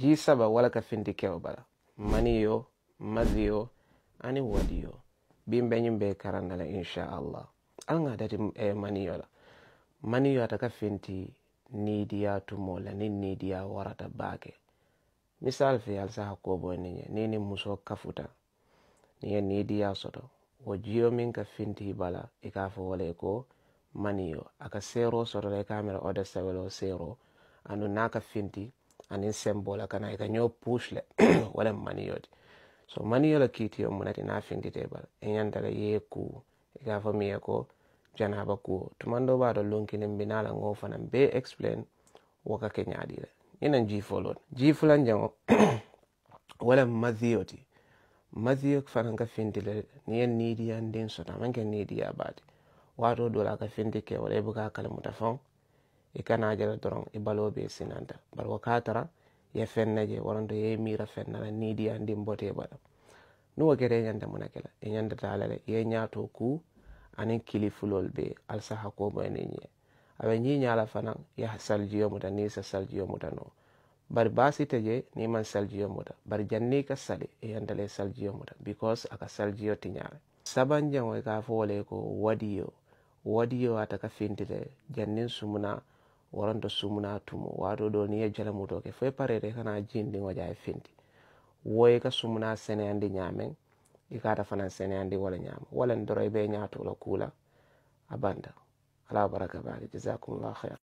jisaba wala ka findi keo bala maniyo madiyo ani wadiyo bimbe ñim be karanda la inchallah an ga dati eh, maniyo la maniyo ata ka finti nidiya tumo la ni nidiya warata bake misal fi alsa hakkobo niñe nini muso kafuta ni ye nidiya soto wo jiyo min ka finti bala i ka fo wala ko maniyo aka sero soto la i ka mira oda anu naka ka finti anin sembola kana ika ño pusle wala maniyoti so maniyola kiitiyo munati na findite bala e ñantala ye ku ika e fo miye ko janaba kuwo tumando baɗo mbina la ngo fanan be explain woka ke ñaɗila ñinan jifolon jifulan jango wala madhiyoti madhiyo fanan ka le niye nidiya ndin sota manke nidiya baati wato dola ka findi ke wala ibuka kalamuta fon e kanajere doron e baloɓe e sinanta bara ko katara ye fennaje waranto ye mira fennana nidiya ndimbote e baɗa nuwa kete e ñande munakela e ñande talare ye ñato ku anin kili fulol be alsaha komoyni ñe aɓe jiñala fana ya saljiyo muta nisa saljiyo muta no bari basite je niman saljiyo muta bari jannika sali e yandale saljiyo muta because aka saljiyo tiñare sabanjango e ka fo wole ko wadiyo wadiyo ataka fintite jannin sumuna waranto sumuna tumo wato do ni ye jala ke fo parere kana jindiŋo ja ye finti wo i ka sumna seneyandi ñameŋ i kata fana andi wala ñama wala doro i be lo kula a banta ala baraka bake jasakumllah khair